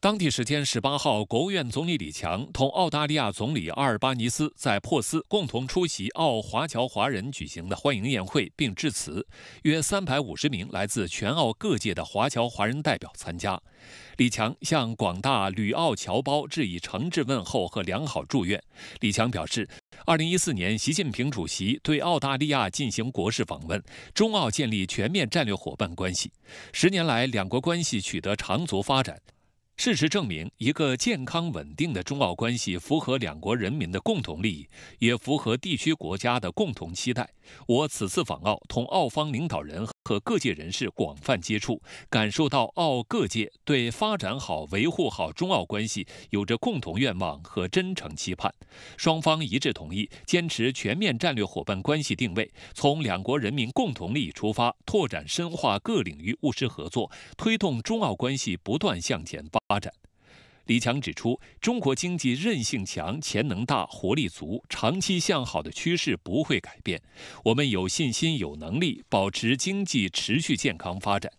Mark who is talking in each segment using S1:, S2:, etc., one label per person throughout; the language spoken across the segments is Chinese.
S1: 当地时间十八号，国务院总理李强同澳大利亚总理阿尔巴尼斯在珀斯共同出席澳华侨华人举行的欢迎宴会，并致辞。约三百五十名来自全澳各界的华侨华人代表参加。李强向广大旅澳侨胞致以诚挚问候和良好祝愿。李强表示，二零一四年，习近平主席对澳大利亚进行国事访问，中澳建立全面战略伙伴关系。十年来，两国关系取得长足发展。事实证明，一个健康稳定的中澳关系符合两国人民的共同利益，也符合地区国家的共同期待。我此次访澳，同澳方领导人。和各界人士广泛接触，感受到澳各界对发展好、维护好中澳关系有着共同愿望和真诚期盼。双方一致同意，坚持全面战略伙伴关系定位，从两国人民共同利益出发，拓展深化各领域务实合作，推动中澳关系不断向前发展。李强指出，中国经济韧性强、潜能大、活力足，长期向好的趋势不会改变。我们有信心、有能力保持经济持续健康发展。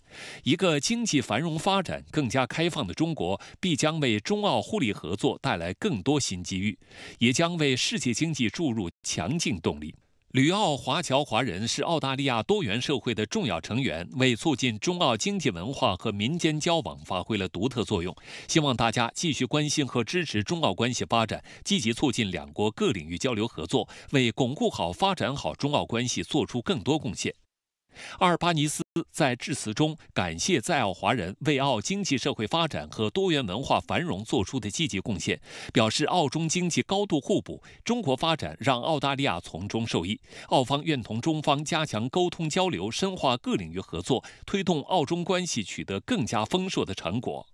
S1: 一个经济繁荣、发展更加开放的中国，必将为中澳互利合作带来更多新机遇，也将为世界经济注入强劲动力。旅澳华侨华人是澳大利亚多元社会的重要成员，为促进中澳经济文化和民间交往发挥了独特作用。希望大家继续关心和支持中澳关系发展，积极促进两国各领域交流合作，为巩固好、发展好中澳关系做出更多贡献。阿尔巴尼斯在致辞中感谢在澳华人为澳经济社会发展和多元文化繁荣做出的积极贡献，表示澳中经济高度互补，中国发展让澳大利亚从中受益，澳方愿同中方加强沟通交流，深化各领域合作，推动澳中关系取得更加丰硕的成果。